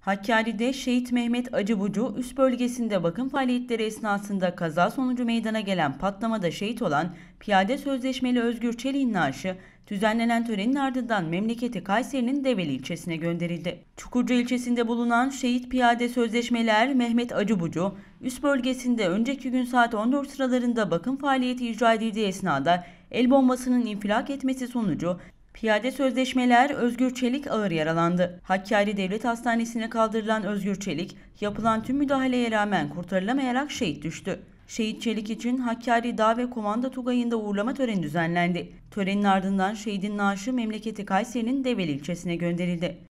Hakkari'de Şehit Mehmet Acıbucu üst bölgesinde bakım faaliyetleri esnasında kaza sonucu meydana gelen patlamada şehit olan piyade sözleşmeli Özgür Çelik'in naaşı düzenlenen törenin ardından memleketi Kayseri'nin Develi ilçesine gönderildi. Çukurcu ilçesinde bulunan şehit piyade sözleşmeler Mehmet Acıbucu üst bölgesinde önceki gün saat 14 sıralarında bakım faaliyeti icra edildiği esnada el bombasının infilak etmesi sonucu Piyade sözleşmeler Özgür Çelik ağır yaralandı. Hakkari Devlet Hastanesi'ne kaldırılan Özgür Çelik, yapılan tüm müdahaleye rağmen kurtarılamayarak şehit düştü. Şehit Çelik için Hakkari Dağ ve Komanda Tugayı'nda uğurlama töreni düzenlendi. Törenin ardından şehidin naaşı memleketi Kayseri'nin Develi ilçesine gönderildi.